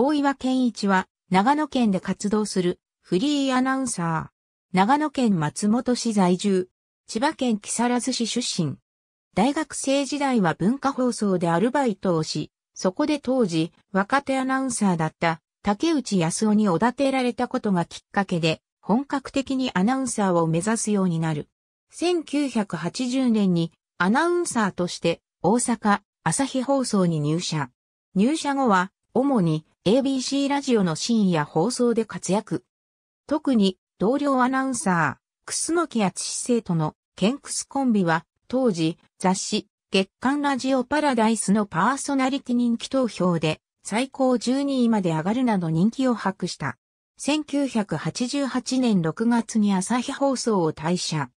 大岩健一は、長野県で活動するフリーアナウンサー。長野県松本市在住。千葉県木更津市出身。大学生時代は文化放送でアルバイトをし、そこで当時若手アナウンサーだった竹内康夫におだてられたことがきっかけで本格的にアナウンサーを目指すようになる。1980年にアナウンサーとして大阪朝日放送に入社。入社後は主に ABC ラジオの深夜放送で活躍。特に同僚アナウンサー、楠木厚生とのケンクスコンビは当時雑誌月刊ラジオパラダイスのパーソナリティ人気投票で最高12位まで上がるなど人気を博した。1988年6月に朝日放送を退社。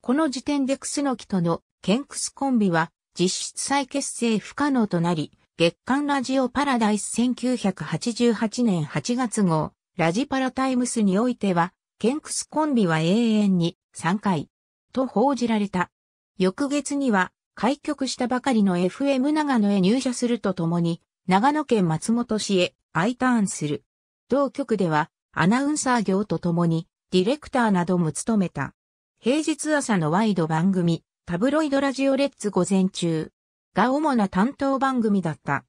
この時点で楠木とのケンクスコンビは実質再結成不可能となり、月刊ラジオパラダイス1988年8月号、ラジパラタイムスにおいては、ケンクスコンビは永遠に3回、と報じられた。翌月には、開局したばかりの FM 長野へ入社するとともに、長野県松本市へ I ターンする。同局では、アナウンサー業とともに、ディレクターなども務めた。平日朝のワイド番組、タブロイドラジオレッツ午前中、が主な担当番組だった。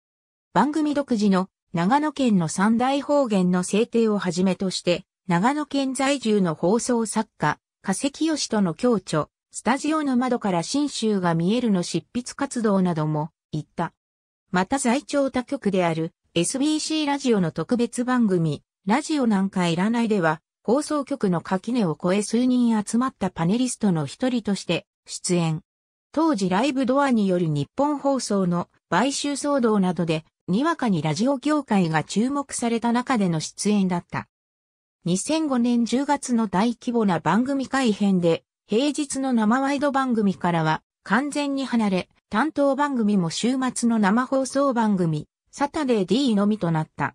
番組独自の長野県の三大方言の制定をはじめとして、長野県在住の放送作家、化石清との共著、スタジオの窓から新州が見えるの執筆活動なども、行った。また在庁他局である SBC ラジオの特別番組、ラジオなんかいらないでは、放送局の垣根を越え数人集まったパネリストの一人として出演。当時ライブドアによる日本放送の買収騒動などで、にわかにラジオ業界が注目された中での出演だった。2005年10月の大規模な番組改編で、平日の生ワイド番組からは完全に離れ、担当番組も週末の生放送番組、サタデー D のみとなった。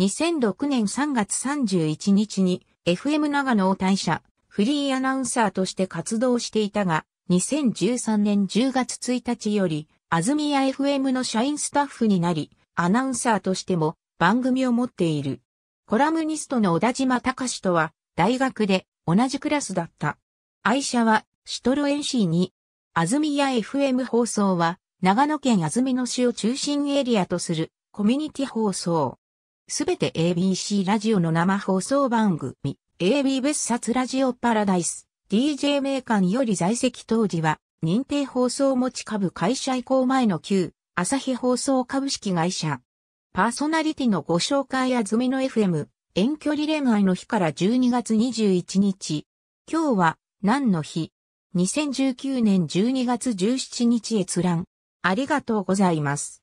2006年3月31日に FM 長野を退社、フリーアナウンサーとして活動していたが、2013年10月1日より、安住屋 FM の社員スタッフになり、アナウンサーとしても番組を持っている。コラムニストの小田島隆とは、大学で同じクラスだった。愛車は、シトロエン C2。安住屋 FM 放送は、長野県安住野市を中心エリアとするコミュニティ放送。すべて ABC ラジオの生放送番組、AB 別冊ラジオパラダイス。DJ 名館より在籍当時は、認定放送持ち株会社移行前の旧、朝日放送株式会社。パーソナリティのご紹介や詰みの FM、遠距離恋愛の日から12月21日。今日は、何の日 ?2019 年12月17日閲覧。ありがとうございます。